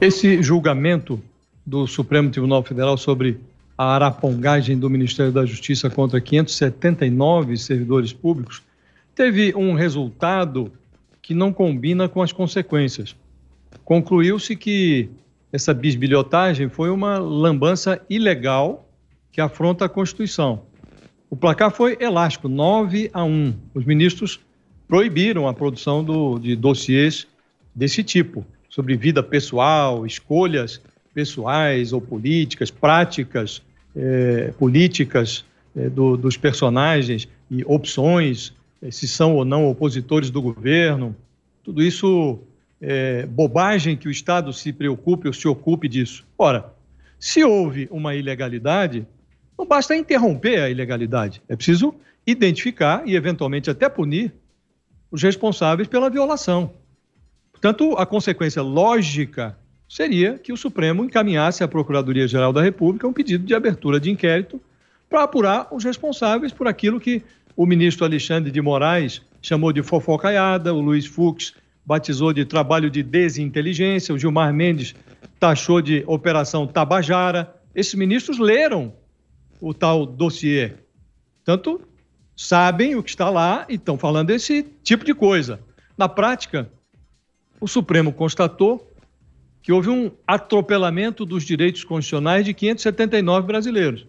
Esse julgamento do Supremo Tribunal Federal sobre a arapongagem do Ministério da Justiça contra 579 servidores públicos teve um resultado que não combina com as consequências. Concluiu-se que essa bisbilhotagem foi uma lambança ilegal que afronta a Constituição. O placar foi elástico, 9 a 1. Os ministros proibiram a produção do, de dossiês desse tipo sobre vida pessoal, escolhas pessoais ou políticas, práticas é, políticas é, do, dos personagens e opções, é, se são ou não opositores do governo. Tudo isso é bobagem que o Estado se preocupe ou se ocupe disso. Ora, se houve uma ilegalidade, não basta interromper a ilegalidade, é preciso identificar e eventualmente até punir os responsáveis pela violação. Portanto, a consequência lógica seria que o Supremo encaminhasse à Procuradoria-Geral da República um pedido de abertura de inquérito para apurar os responsáveis por aquilo que o ministro Alexandre de Moraes chamou de fofocaiada, o Luiz Fux batizou de trabalho de desinteligência, o Gilmar Mendes taxou de operação Tabajara. Esses ministros leram o tal dossiê. Tanto sabem o que está lá e estão falando esse tipo de coisa. Na prática, o Supremo constatou que houve um atropelamento dos direitos constitucionais de 579 brasileiros.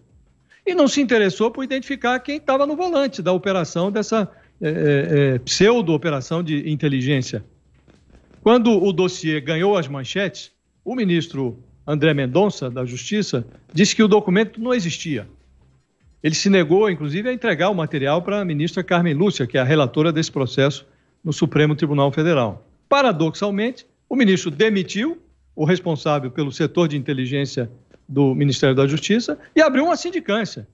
E não se interessou por identificar quem estava no volante da operação, dessa é, é, pseudo-operação de inteligência. Quando o dossiê ganhou as manchetes, o ministro André Mendonça, da Justiça, disse que o documento não existia. Ele se negou, inclusive, a entregar o material para a ministra Carmen Lúcia, que é a relatora desse processo no Supremo Tribunal Federal. Paradoxalmente, o ministro demitiu o responsável pelo setor de inteligência do Ministério da Justiça e abriu uma sindicância.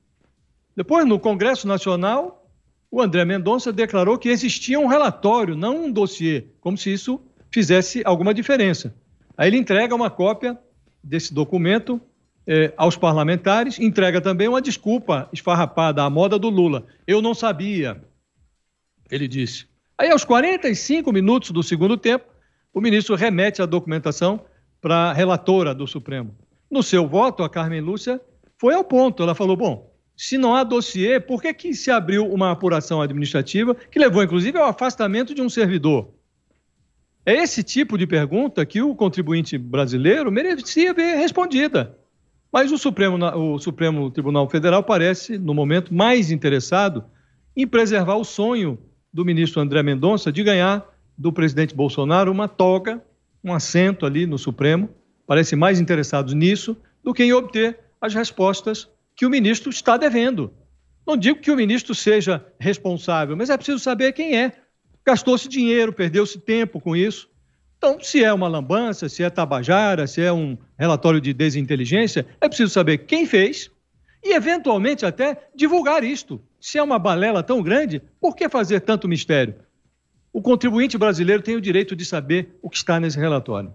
Depois, no Congresso Nacional, o André Mendonça declarou que existia um relatório, não um dossiê, como se isso fizesse alguma diferença. Aí ele entrega uma cópia desse documento eh, aos parlamentares, entrega também uma desculpa esfarrapada à moda do Lula. Eu não sabia, ele disse. Aí, aos 45 minutos do segundo tempo, o ministro remete a documentação para a relatora do Supremo. No seu voto, a Carmen Lúcia foi ao ponto. Ela falou: bom, se não há dossiê, por que, que se abriu uma apuração administrativa que levou, inclusive, ao afastamento de um servidor? É esse tipo de pergunta que o contribuinte brasileiro merecia ver respondida. Mas o Supremo, o Supremo Tribunal Federal parece, no momento, mais interessado em preservar o sonho do ministro André Mendonça de ganhar do presidente Bolsonaro uma toga, um assento ali no Supremo. Parece mais interessados nisso do que em obter as respostas que o ministro está devendo. Não digo que o ministro seja responsável, mas é preciso saber quem é. Gastou-se dinheiro, perdeu-se tempo com isso. Então, se é uma lambança, se é tabajara, se é um relatório de desinteligência, é preciso saber quem fez e, eventualmente, até divulgar isto. Se é uma balela tão grande, por que fazer tanto mistério? O contribuinte brasileiro tem o direito de saber o que está nesse relatório.